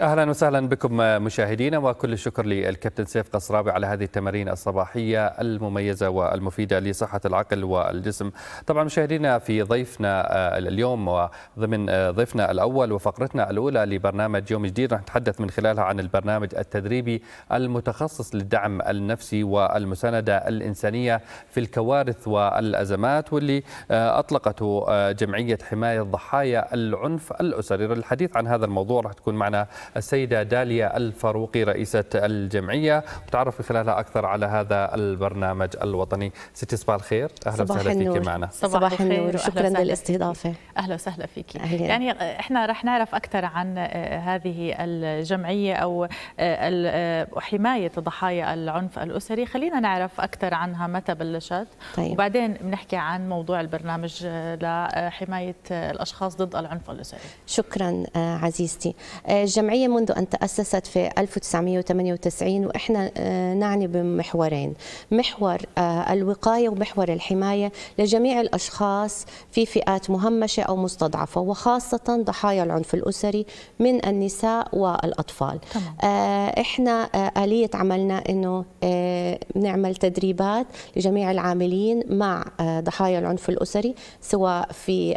اهلا وسهلا بكم مشاهدينا وكل الشكر للكابتن سيف قصرابي على هذه التمارين الصباحيه المميزه والمفيده لصحه العقل والجسم. طبعا مشاهدينا في ضيفنا آه، اليوم وضمن آه، ضيفنا الاول وفقرتنا الاولى لبرنامج يوم جديد راح نتحدث من خلالها عن البرنامج التدريبي المتخصص للدعم النفسي والمسانده الانسانيه في الكوارث والازمات واللي آه، اطلقته جمعيه حمايه ضحايا العنف الاسري. للحديث عن هذا الموضوع راح تكون معنا السيدة داليا الفاروقي رئيسة الجمعية وتعرف من خلالها أكثر على هذا البرنامج الوطني ستي صباح الخير أهلا وسهلا فيك معنا صباح, صباح الخير وشكرا للاستضافة أهلا وسهلا فيك أهلا. يعني إحنا رح نعرف أكثر عن آه، هذه الجمعية أو آه، آه، حماية ضحايا العنف الأسري خلينا نعرف أكثر عنها متى بلشت طيب. وبعدين بنحكي عن موضوع البرنامج لحماية الأشخاص ضد العنف الأسري شكرا عزيزتي الجمعية الجمعية منذ أن تأسست في 1998 وإحنا آه، نعني بمحورين محور آه، الوقاية ومحور الحماية لجميع الأشخاص في فئات مهمشة أو مستضعفة وخاصة ضحايا العنف الأسري من النساء والأطفال طبعا. آه، إحنا آلية عملنا أنه نعمل تدريبات لجميع العاملين مع ضحايا العنف الأسري سواء في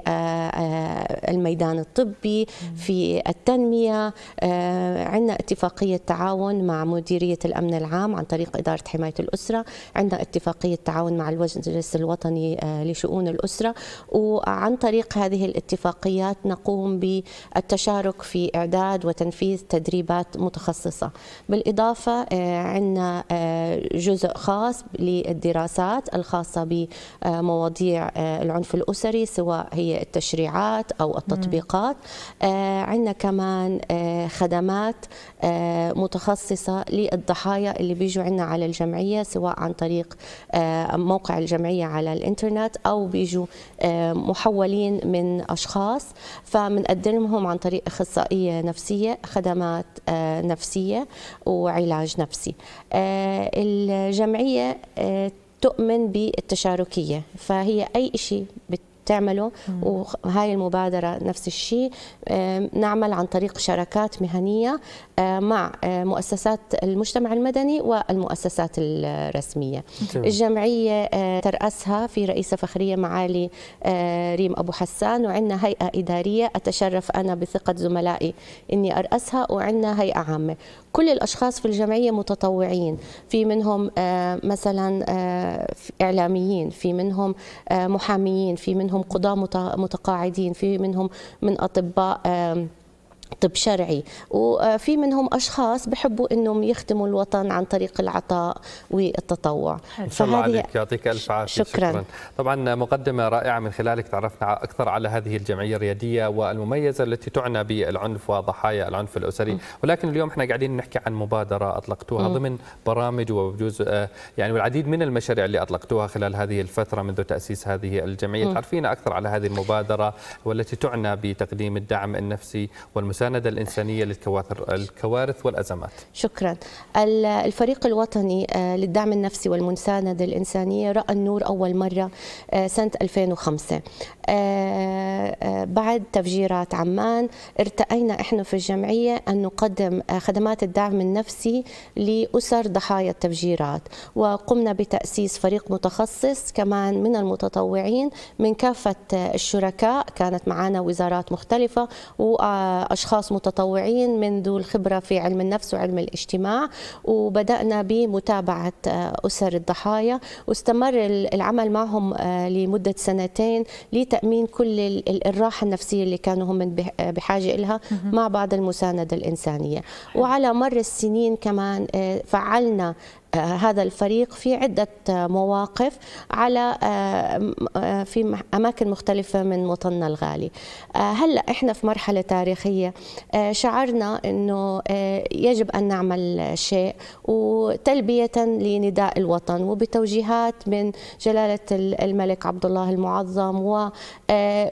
الميدان الطبي في التنمية آه، عندنا اتفاقية تعاون مع مديرية الأمن العام عن طريق إدارة حماية الأسرة عندنا اتفاقية تعاون مع المجلس الوطني آه، لشؤون الأسرة وعن طريق هذه الاتفاقيات نقوم بالتشارك في إعداد وتنفيذ تدريبات متخصصة بالإضافة آه، عندنا جزء خاص للدراسات الخاصة بمواضيع العنف الأسري سواء هي التشريعات أو التطبيقات عندنا كمان خدمات آه، متخصصة للضحايا اللي بيجوا عنا على الجمعية سواء عن طريق آه، موقع الجمعية على الإنترنت أو بيجوا آه، محولين من أشخاص فمنقدمهم عن طريق أخصائية نفسية خدمات نفسية وعلاج نفسي الجمعية تؤمن بالتشاركية فهي أي شيء تعمله وهاي المبادرة نفس الشيء نعمل عن طريق شراكات مهنية آه، مع آه، مؤسسات المجتمع المدني والمؤسسات الرسمية الجمعية آه، ترأسها في رئيسة فخرية معالي ريم أبو حسان وعندنا هيئة إدارية أتشرف أنا بثقة زملائي أني أرأسها وعندنا هيئة عامة كل الأشخاص في الجمعية متطوعين في منهم آه، مثلا آه، إعلاميين في منهم آه، محاميين في منهم قضاة متقاعدين في منهم من أطباء طب شرعي وفي منهم اشخاص بحبوا انهم يخدموا الوطن عن طريق العطاء والتطوع فهذه الله عليك يعطيك الف عافيه شكرا. شكرا طبعا مقدمه رائعه من خلالك تعرفنا اكثر على هذه الجمعيه الرياديه والمميزه التي تعنى بالعنف وضحايا العنف الاسري م. ولكن اليوم احنا قاعدين نحكي عن مبادره اطلقتوها م. ضمن برامج وجزء آه، يعني والعديد من المشاريع اللي اطلقتوها خلال هذه الفتره منذ تاسيس هذه الجمعيه تعرفينا اكثر على هذه المبادره والتي تعنى بتقديم الدعم النفسي والمساعدة المساندة الإنسانية للكوارث والأزمات شكرا الفريق الوطني آه، للدعم النفسي والمساندة الإنسانية رأى النور أول مرة آه، سنة 2005 آه، بعد تفجيرات عمان ارتأينا إحنا في الجمعية أن نقدم خدمات الدعم النفسي لأسر ضحايا التفجيرات وقمنا بتأسيس فريق متخصص كمان من المتطوعين من كافة الشركاء كانت معنا وزارات مختلفة وأشخاص أشخاص متطوعين منذ الخبرة في علم النفس وعلم الاجتماع وبدأنا بمتابعة آه، أسر الضحايا واستمر العمل معهم آه، لمدة سنتين لتأمين كل الراحة النفسية اللي كانوا هم بحاجة إلها مع بعض المساندة الإنسانية وعلى مر السنين كمان آه، فعلنا آه، هذا الفريق في عدة مواقف على آه، آه، في أماكن مختلفة من وطننا الغالي هلأ إحنا في مرحلة تاريخية شعرنا أنه يجب أن نعمل شيء وتلبية لنداء الوطن وبتوجيهات من جلالة الملك عبد الله المعظم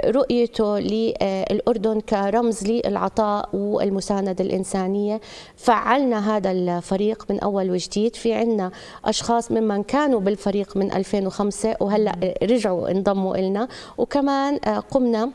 ورؤيته للأردن كرمز للعطاء والمساندة الإنسانية فعلنا هذا الفريق من أول وجديد في عندنا عندنا اشخاص ممن كانوا بالفريق من 2005 وهلا رجعوا انضموا لنا وكمان آه، قمنا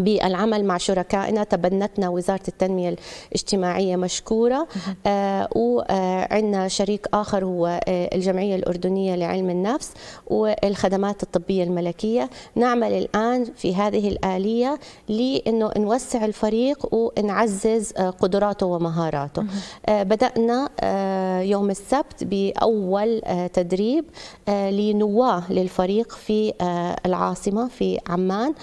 بالعمل مع شركائنا تبنتنا وزارة التنمية الاجتماعية مشكورة آه وعندنا شريك آخر هو آه، الجمعية الأردنية لعلم النفس والخدمات الطبية الملكية نعمل الآن في هذه الآلية لأنه نوسع الفريق ونعزز آه، قدراته ومهاراته آه بدأنا آه يوم السبت بأول آه، تدريب لنواة للفريق في العاصمة في عمان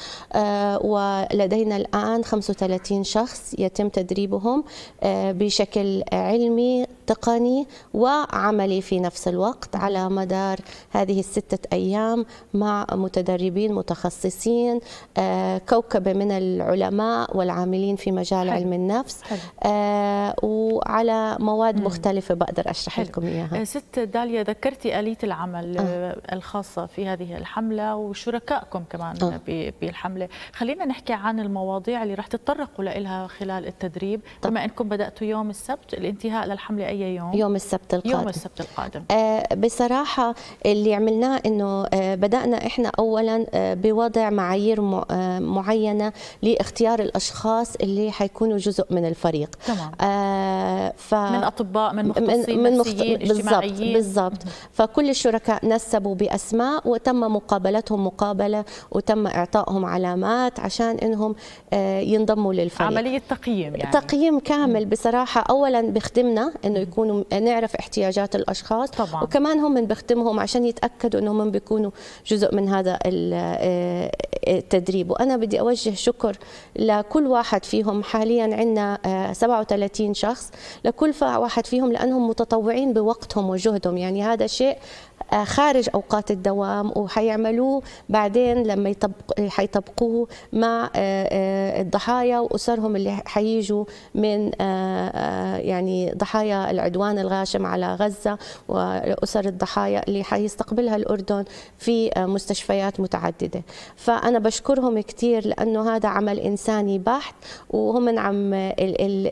و لدينا الآن 35 شخص يتم تدريبهم آه، بشكل علمي تقني وعملي في نفس الوقت على مدار هذه الستة أيام مع متدربين متخصصين آه، كوكبة من العلماء والعاملين في مجال حل. علم النفس حل. آه، وعلى مواد مختلفة بقدر أشرح حل. لكم إياها ست داليا ذكرتي آلية العمل آه. الخاصة في هذه الحملة وشركائكم كمان آه. بالحملة خلينا نحكي نحكي عن المواضيع اللي رح تتطرقوا لها خلال التدريب طب. بما انكم بداتوا يوم السبت الانتهاء للحمله اي يوم يوم السبت القادم يوم السبت القادم آه بصراحه اللي عملناه انه آه بدانا احنا اولا آه بوضع معايير آه، معينه لاختيار الاشخاص اللي حيكونوا جزء من الفريق تمام آه ف... من اطباء من مختصين من مخت... بالضبط بالضبط فكل الشركاء نسبوا باسماء وتم مقابلتهم مقابله وتم اعطائهم علامات عشان انهم آه، ينضموا للفريق عمليه تقييم يعني تقييم كامل بصراحه اولا بخدمنا انه يكونوا آه، نعرف احتياجات الاشخاص طبعا. وكمان هم بنخدمهم عشان يتاكدوا انهم هم بيكونوا جزء من هذا آه، التدريب وانا بدي اوجه شكر لكل واحد فيهم حاليا عندنا 37 شخص لكل واحد فيهم لانهم متطوعين بوقتهم وجهدهم يعني هذا شيء آه، خارج اوقات الدوام وحيعملوه بعدين لما يطبق حيطبقوه مع آه، آه، الضحايا واسرهم اللي حييجوا من يعني ضحايا العدوان الغاشم على غزه واسر الضحايا اللي حيستقبلها الاردن في مستشفيات متعدده فانا بشكرهم كثير لانه هذا عمل انساني بحت وهم عم ال ال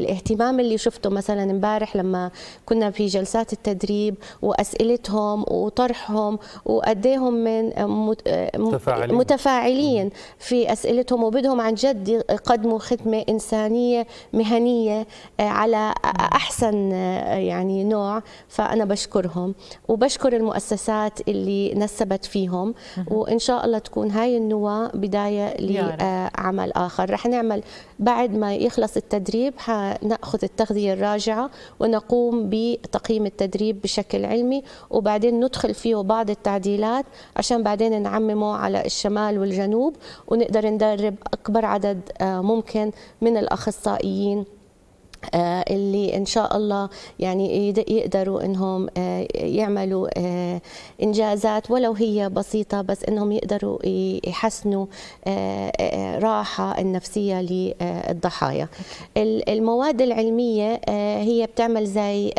الاهتمام اللي شفته مثلا امبارح لما كنا في جلسات التدريب واسئلتهم تفاعلهم وطرحهم وقديهم إيه من متفاعلين. متفاعلين في اسئلتهم وبدهم عن جد يقدموا خدمه انسانيه مهنيه آه، على احسن آه، يعني نوع فانا بشكرهم وبشكر المؤسسات اللي نسبت فيهم وان شاء الله تكون هاي النواه بدايه لعمل اخر رح نعمل بعد ما يخلص التدريب ناخذ التغذيه الراجعه ونقوم بتقييم التدريب بشكل علمي وبعد وبعدين ندخل فيه بعض التعديلات عشان بعدين نعممه على الشمال والجنوب ونقدر ندرب أكبر عدد آه، ممكن من الأخصائيين آه، اللي ان شاء الله يعني يقدروا انهم آه، يعملوا آه، انجازات ولو هي بسيطه بس انهم يقدروا يحسنوا راحه النفسيه للضحايا المواد العلميه هي بتعمل زي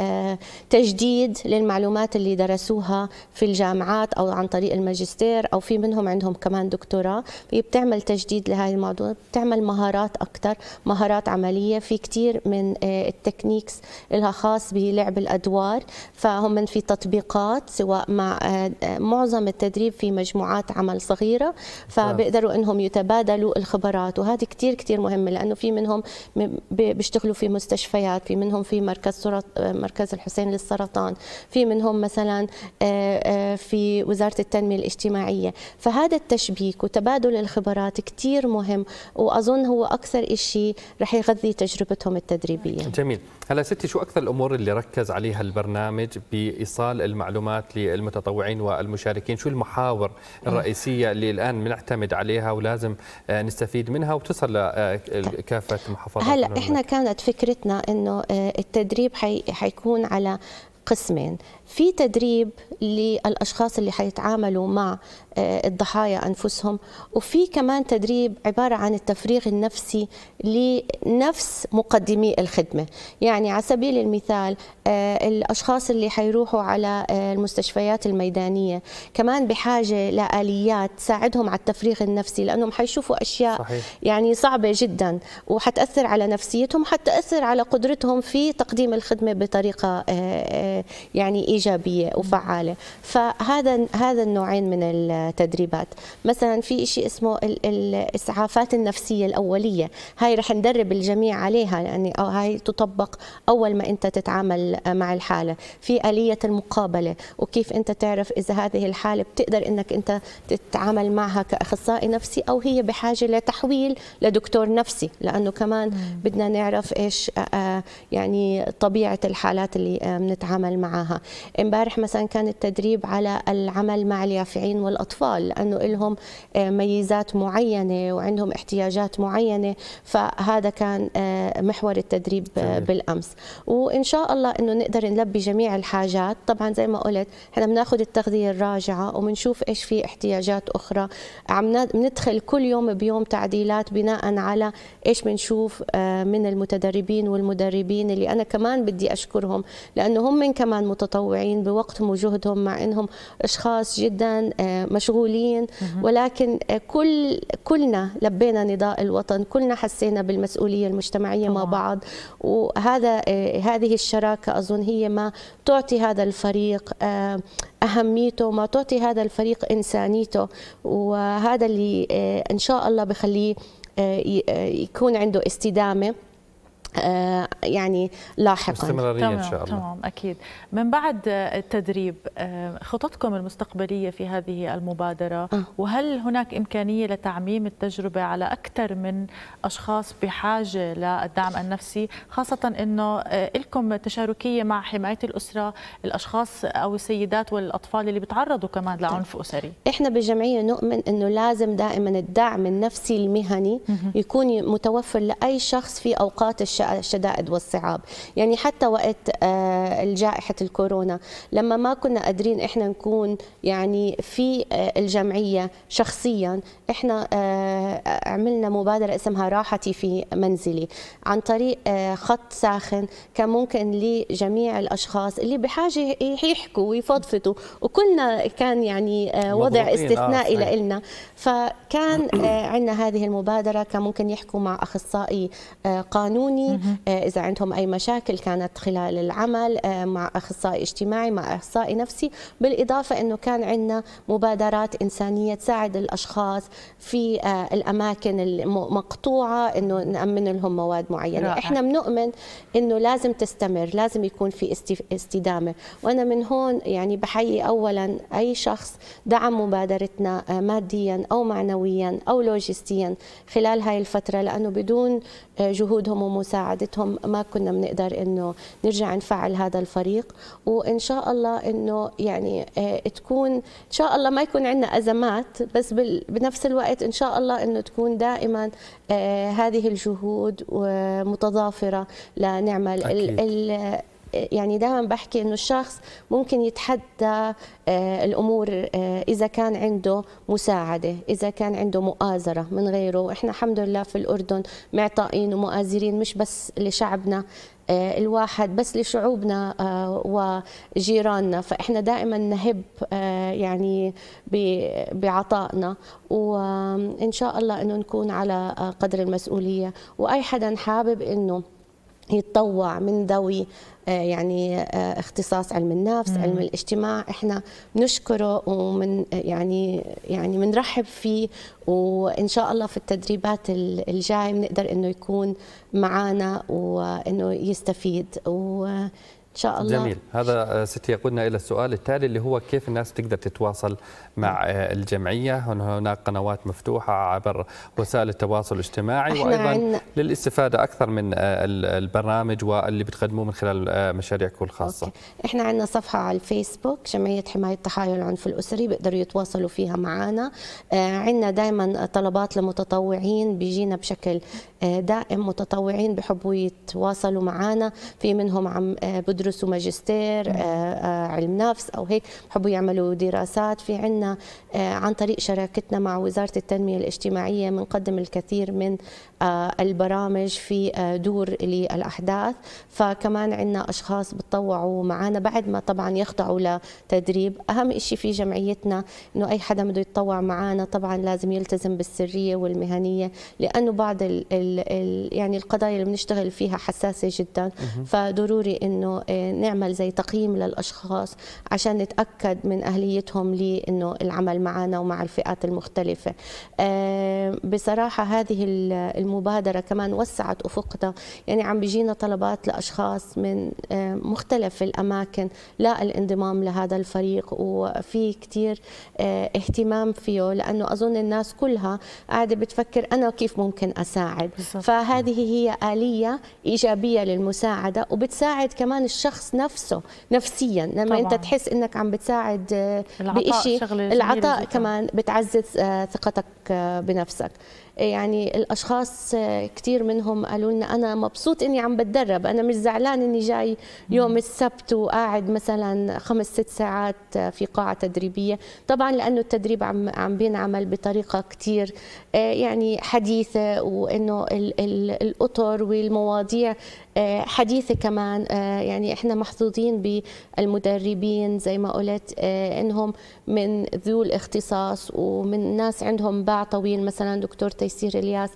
تجديد للمعلومات اللي درسوها في الجامعات او عن طريق الماجستير او في منهم عندهم كمان دكتوراه هي بتعمل تجديد لهذه الموضوع بتعمل مهارات اكثر مهارات عمليه في كثير من آه، التكنيكس لها خاص بلعب الادوار فهم في تطبيقات سواء مع آه، معظم التدريب في مجموعات عمل صغيره فبيقدروا انهم يتبادلوا الخبرات وهذه كثير كثير مهمه لانه في منهم بيشتغلوا في مستشفيات في منهم في مركز آه، مركز الحسين للسرطان في منهم مثلا في وزاره التنميه الاجتماعيه فهذا التشبيك وتبادل الخبرات كثير مهم واظن هو اكثر شيء رح يغذي تجربتهم التدريبيه العربية جميل هلا ستي شو أكثر الأمور اللي ركز عليها البرنامج بإيصال المعلومات للمتطوعين والمشاركين شو المحاور الرئيسية اللي الآن بنعتمد عليها ولازم آه، نستفيد منها وتصل لكافة آه، طيب. محافظات هلا إحنا كانت فكرتنا أنه آه، التدريب حي... حيكون على قسمين في تدريب للاشخاص اللي حيتعاملوا مع آه، الضحايا أنفسهم وفي كمان تدريب عبارة عن التفريغ النفسي لنفس مقدمي الخدمة يعني على سبيل المثال آه، الأشخاص اللي حيروحوا على آه، المستشفيات الميدانية كمان بحاجة لآليات تساعدهم على التفريغ النفسي لأنهم حيشوفوا أشياء صحيح. يعني صعبة جدا وحتأثر على نفسيتهم حتأثر على قدرتهم في تقديم الخدمة بطريقة يعني إيجابية وفعالة فهذا هذا النوعين من تدريبات مثلا في شيء اسمه الاسعافات النفسيه الاوليه هاي رح ندرب الجميع عليها يعني أو هاي تطبق اول ما انت تتعامل مع الحاله في اليه المقابله وكيف انت تعرف اذا هذه الحاله بتقدر انك انت تتعامل معها كاخصائي نفسي او هي بحاجه لتحويل لدكتور نفسي لانه كمان بدنا نعرف ايش آه، آه، يعني طبيعه الحالات اللي آه، بنتعامل معها امبارح مثلا كان التدريب على العمل مع اليافعين والاطفال الاطفال لانه لهم آه، ميزات معينه وعندهم احتياجات معينه فهذا كان آه، محور التدريب جميل. آه، بالامس وان شاء الله انه نقدر نلبي جميع الحاجات طبعا زي ما قلت احنا بناخذ التغذيه الراجعه وبنشوف ايش في احتياجات اخرى عم ندخل كل يوم بيوم تعديلات بناء على ايش بنشوف من المتدربين والمدربين اللي انا كمان بدي اشكرهم لانه هم من كمان متطوعين بوقتهم وجهدهم مع انهم اشخاص جدا مشغولين ولكن آه، كل كلنا لبينا نداء الوطن كلنا حسينا بالمسؤولية المجتمعية مع بعض وهذا آه، هذه الشراكة أظن هي ما تعطي هذا الفريق آه، أهميته ما تعطي هذا الفريق إنسانيته وهذا اللي إن شاء الله بخليه يكون عنده استدامة يعني لاحقا استمرارية إن شاء الله تمام أكيد من بعد التدريب آه، خططكم المستقبلية في هذه المبادرة آه. وهل هناك إمكانية لتعميم التجربة على أكثر من أشخاص بحاجة للدعم النفسي خاصة أنه آه، لكم تشاركية مع حماية الأسرة الأشخاص أو السيدات والأطفال اللي بيتعرضوا كمان طيب. لعنف أسري إحنا بالجمعية نؤمن أنه لازم دائما الدعم النفسي المهني يكون متوفر لأي شخص في أوقات الشدائد والصعاب يعني حتى وقت آه، الجائحة الكورونا لما ما كنا قادرين إحنا نكون يعني في آه، الجمعية شخصيا إحنا آه، عملنا مبادرة اسمها راحتي في منزلي عن طريق آه، خط ساخن كان ممكن لجميع الأشخاص اللي بحاجة يحكوا ويفضفضوا وكلنا كان يعني آه، وضع آه، استثنائي لإلنا فكان عندنا هذه المبادرة كان ممكن يحكوا مع أخصائي قانوني إذا عندهم أي مشاكل كانت خلال العمل مع أخصائي اجتماعي مع أخصائي نفسي بالإضافة أنه كان عندنا مبادرات إنسانية تساعد الأشخاص في الاماكن المقطوعه انه نامن لهم مواد معينه رائع. احنا بنؤمن انه لازم تستمر لازم يكون في استدامه وانا من هون يعني بحيي اولا اي شخص دعم مبادرتنا آه، ماديا او معنويا او لوجستيا خلال هاي الفتره لانه بدون آه، جهودهم ومساعدتهم ما كنا بنقدر انه نرجع نفعل هذا الفريق وان شاء الله انه يعني آه، تكون ان شاء الله ما يكون عندنا ازمات بس بنفس الوقت ان شاء الله انه تكون دائما آه، هذه الجهود آه، متضافره لنعمل أكيد. يعني دائما بحكي انه الشخص ممكن يتحدى آه، الامور آه، اذا كان عنده مساعده اذا كان عنده مؤازره من غيره احنا الحمد لله في الاردن معطائين ومؤازرين مش بس لشعبنا آه، الواحد بس لشعوبنا وجيراننا فإحنا دائما نهب يعني بعطائنا وإن شاء الله أنه نكون على قدر المسؤولية وأي حدا حابب أنه يتطوع من ذوي آه، يعني آه، اختصاص علم النفس مم. علم الاجتماع احنا بنشكره ومن يعني يعني بنرحب فيه وان شاء الله في التدريبات الجايه بنقدر انه يكون معنا وانه يستفيد و ان شاء الله جميل هذا آه، ستي يقودنا الى السؤال التالي اللي هو كيف الناس تقدر تتواصل مع آه، الجمعيه هناك قنوات مفتوحه عبر وسائل التواصل الاجتماعي وايضا عن... للاستفاده اكثر من آه، البرامج واللي بتقدموه من خلال مشاريعكم الخاصه أوكي. احنا عندنا صفحه على الفيسبوك جمعيه حمايه تحايل العنف الاسري بيقدروا يتواصلوا فيها معنا عندنا دائما طلبات لمتطوعين بيجينا بشكل دائم متطوعين بحبوا يتواصلوا معنا في منهم عم بدر يدرسوا ماجستير نعم. آه، آه، علم نفس او هيك بحبوا يعملوا دراسات في عنا آه، عن طريق شراكتنا مع وزاره التنميه الاجتماعيه بنقدم الكثير من البرامج في دور للاحداث فكمان عنا اشخاص بتطوعوا معنا بعد ما طبعا يخضعوا لتدريب اهم شيء في جمعيتنا انه اي حدا بده يتطوع معنا طبعا لازم يلتزم بالسريه والمهنيه لانه بعض الـ الـ يعني القضايا اللي بنشتغل فيها حساسه جدا فضروري انه نعمل زي تقييم للاشخاص عشان نتاكد من اهليتهم لانه العمل معنا ومع الفئات المختلفه آه، بصراحه هذه المبادره كمان وسعت افقنا يعني عم بيجينا طلبات لاشخاص من آه، مختلف الاماكن لا الانضمام لهذا الفريق وفي كثير آه، اهتمام فيه لانه اظن الناس كلها قاعده بتفكر انا كيف ممكن اساعد فهذه هي اليه ايجابيه للمساعده وبتساعد كمان الشخص الشخص نفسه نفسيا لما طبعا. انت تحس انك عم بتساعد بشيء آه، العطاء كمان بتعزز آه، ثقتك آه، بنفسك إيه، يعني الاشخاص كثير منهم قالوا لنا انا مبسوط اني عم بتدرب انا مش زعلان اني جاي يوم السبت وقاعد مثلا خمس ست ساعات في قاعه تدريبيه طبعا لانه التدريب عم عم بينعمل بطريقه كثير يعني حديثه وانه الاطر والمواضيع آه، حديثه كمان آه، يعني احنا محظوظين بالمدربين زي ما قلت آه، انهم من ذو الاختصاص ومن ناس عندهم باع طويل مثلا دكتور تيسير الياس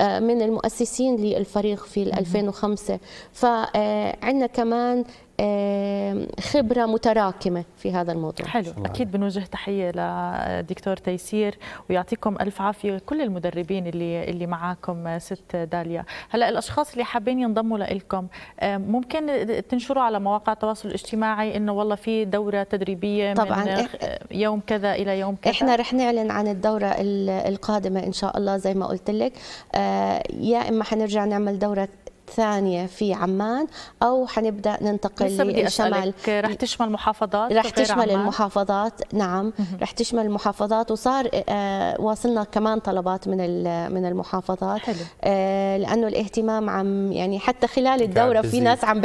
من المؤسسين للفريق في 2005 فعندنا كمان خبرة متراكمة في هذا الموضوع حلو أكيد بنوجه تحية لدكتور تيسير ويعطيكم ألف عافية كل المدربين اللي اللي معاكم آه، ست داليا هلا الأشخاص اللي حابين ينضموا لكم ممكن تنشروا على مواقع التواصل الاجتماعي إنه والله في دورة تدريبية طبعا من آه، يوم كذا إلى يوم كذا إحنا رح نعلن عن الدورة القادمة إن شاء الله زي ما قلت لك آه، يا إما حنرجع نعمل دورة ثانيه في عمان او حنبدا ننتقل للشمال رح تشمل محافظات رح تشمل عمان. المحافظات نعم رح تشمل المحافظات وصار آه واصلنا كمان طلبات من من المحافظات حلو. آه لانه الاهتمام عم يعني حتى خلال الدوره في ناس عم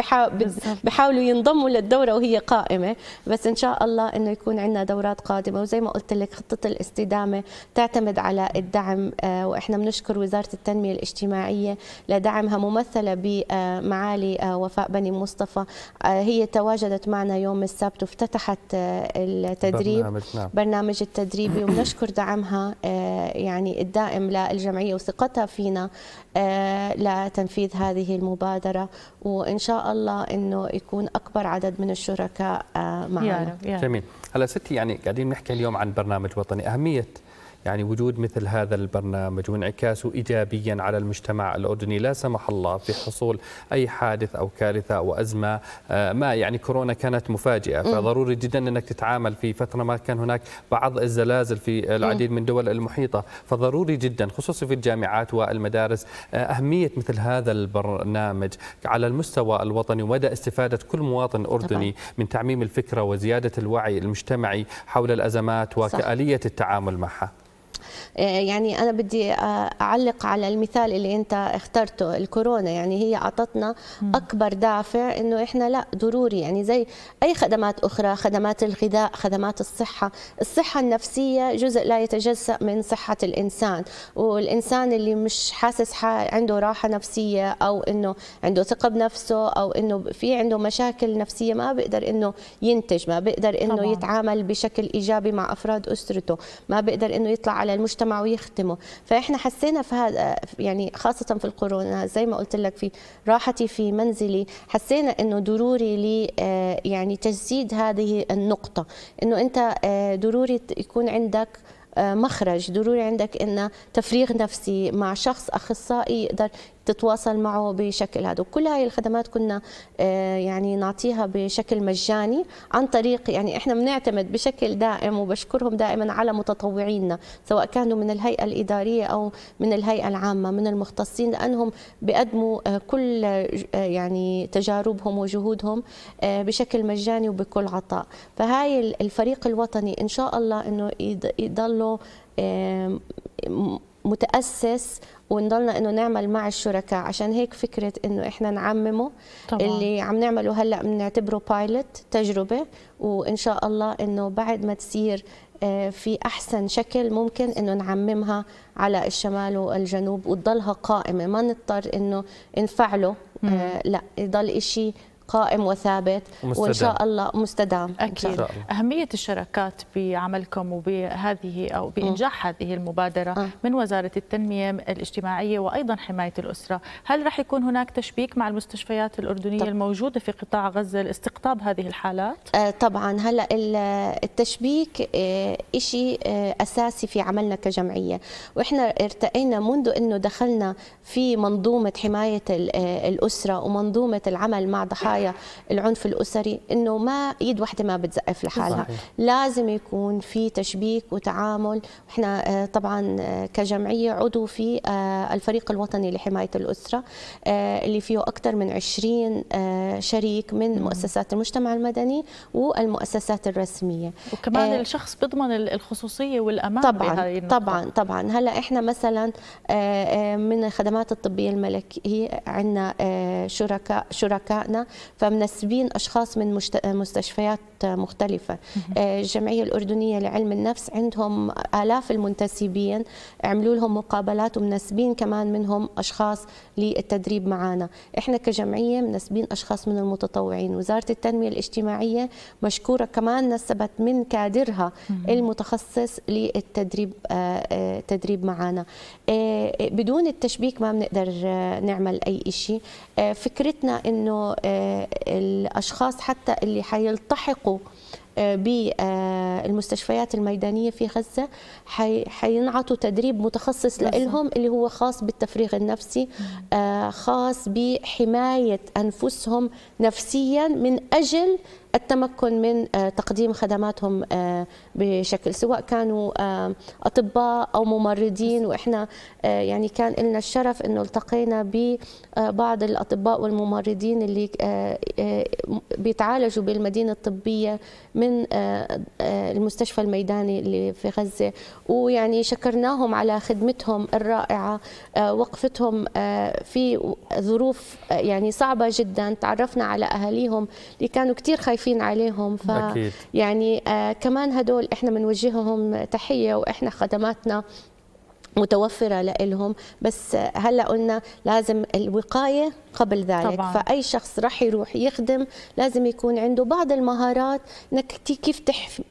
بحاولوا ينضموا للدوره وهي قائمه بس ان شاء الله انه يكون عندنا دورات قادمه وزي ما قلت لك خطه الاستدامه تعتمد على الدعم آه واحنا بنشكر وزاره التنميه الاجتماعيه لدعمها ممثله بمعالي آه، وفاء بني مصطفى آه، هي تواجدت معنا يوم السبت وافتتحت آه، التدريب برنامج, نعم. برنامج التدريبي ونشكر دعمها يعني الدائم للجمعيه وثقتها فينا لتنفيذ هذه المبادره وان شاء الله انه يكون اكبر عدد من الشركاء معنا يا رب يا رب. جميل هلا ستي يعني قاعدين نحكي اليوم عن برنامج وطني اهميه يعني وجود مثل هذا البرنامج وانعكاسه إيجابيا على المجتمع الأردني لا سمح الله في حصول أي حادث أو كارثة أو أزمة آه، ما يعني كورونا كانت مفاجئة فضروري جدا أنك تتعامل في فترة ما كان هناك بعض الزلازل في العديد من الدول المحيطة فضروري جدا خصوصا في الجامعات والمدارس آه، أهمية مثل هذا البرنامج على المستوى الوطني ومدى استفادة كل مواطن أردني من تعميم الفكرة وزيادة الوعي المجتمعي حول الأزمات وكآلية التعامل معها آه، يعني أنا بدي آه، أعلق على المثال اللي أنت اخترته الكورونا يعني هي أعطتنا أكبر دافع أنه إحنا لا ضروري يعني زي أي خدمات أخرى خدمات الغذاء خدمات الصحة الصحة النفسية جزء لا يتجزأ من صحة الإنسان والإنسان اللي مش حاسس عنده راحة نفسية أو أنه عنده ثقة بنفسه أو أنه في عنده مشاكل نفسية ما بيقدر أنه ينتج ما بيقدر أنه طبعا. يتعامل بشكل إيجابي مع أفراد أسرته ما بيقدر أنه يطلع على على المجتمع ويختمه فاحنا حسينا في هذا يعني خاصه في الكورونا زي ما قلت لك في راحتي في منزلي حسينا انه ضروري لي آه، يعني تجسيد هذه النقطه انه انت آه، ضروري يكون عندك آه، مخرج ضروري عندك ان تفريغ نفسي مع شخص اخصائي يقدر تتواصل معه بشكل هذا وكل هاي الخدمات كنا آه، يعني نعطيها بشكل مجاني عن طريق يعني احنا بنعتمد بشكل دائم وبشكرهم دائما على متطوعينا سواء كانوا من الهيئه الاداريه او من الهيئه العامه من المختصين لانهم بيقدموا آه، كل آه، يعني تجاربهم وجهودهم بشكل مجاني وبكل عطاء فهاي الفريق الوطني ان شاء الله انه يضلوا متاسس ونضلنا انه نعمل مع الشركاء عشان هيك فكره انه احنا نعممه طبعا. اللي عم نعمله هلا بنعتبره بايلوت تجربه وان شاء الله انه بعد ما تصير آه، في احسن شكل ممكن انه نعممها على الشمال والجنوب وتضلها قائمه ما نضطر انه نفعله آه، مم. لا يضل شيء قائم وثابت مستدام. وان شاء الله مستدام اكيد الله. اهميه الشراكات بعملكم وبهذه او بانجاح م. هذه المبادره أه. من وزاره التنميه الاجتماعيه وايضا حمايه الاسره هل راح يكون هناك تشبيك مع المستشفيات الاردنيه طب. الموجوده في قطاع غزه لاستقطاب هذه الحالات آه طبعا هلا التشبيك آه، شيء آه، اساسي في عملنا كجمعيه واحنا ارتقينا منذ انه دخلنا في منظومه حمايه آه، الاسره ومنظومه العمل مع ضحايا قضايا العنف الاسري انه ما ايد واحده ما بتزقف لحالها صحيح. لازم يكون في تشبيك وتعامل احنا آه، طبعا آه، كجمعيه عضو في آه، الفريق الوطني لحمايه الاسره اللي فيه اكثر من 20 شريك من مؤسسات المجتمع المدني والمؤسسات الرسميه وكمان آه الشخص بيضمن الخصوصيه والامان طبعا طبعا طبعا هلا احنا مثلا من الخدمات الطبيه الملكيه عندنا شركاء شركائنا فمنسبين اشخاص من مستشفيات مختلفه آه، الجمعيه الاردنيه لعلم النفس عندهم الاف المنتسبين عملوا لهم مقابلات ومنسبين كمان منهم اشخاص للتدريب معنا احنا كجمعيه منسبين اشخاص من المتطوعين وزاره التنميه الاجتماعيه مشكوره كمان نسبت من كادرها المتخصص للتدريب آه، آه، تدريب معنا بدون التشبيك ما بنقدر نعمل اي شيء فكرتنا انه الأشخاص حتى اللي حيلتحقوا آه، بالمستشفيات الميدانية في غزة حينعطوا تدريب متخصص لهم اللي هو خاص بالتفريغ النفسي آه، خاص بحماية أنفسهم نفسيا من أجل التمكن من آه، تقديم خدماتهم آه، بشكل سواء كانوا آه، اطباء او ممرضين واحنا يعني كان لنا الشرف انه التقينا ببعض الاطباء والممرضين اللي بيتعالجوا بالمدينه الطبيه من المستشفى الميداني اللي في غزه ويعني شكرناهم على خدمتهم الرائعه وقفتهم في ظروف يعني صعبه جدا تعرفنا على اهاليهم اللي كانوا كثير خايفين خايفين عليهم ف يعني آه، كمان هدول احنا بنوجههم تحيه واحنا خدماتنا متوفره لهم بس هلا قلنا لازم الوقايه قبل ذلك طبعا. فأي شخص راح يروح يخدم لازم يكون عنده بعض المهارات أنك كيف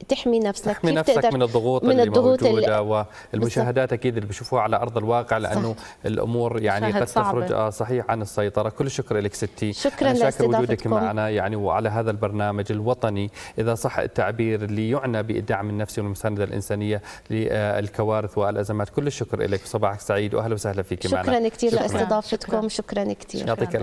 تحمي نفسك تحمي كيف نفسك تقدر من الضغوط من الضغوط اللي... والمشاهدات أكيد اللي بشوفوها على أرض الواقع لأنه صح. الأمور يعني قد صعبة. تخرج آه، صحيح عن السيطرة كل شكر لك ستي شكرا أنا شاكر وجودك معنا يعني وعلى هذا البرنامج الوطني إذا صح التعبير اللي يعنى بالدعم النفسي والمساندة الإنسانية للكوارث والأزمات كل الشكر لك وصباحك سعيد وأهلا وسهلا فيك معنا شكرا كثير لاستضافتكم شكرا كثير يعطيك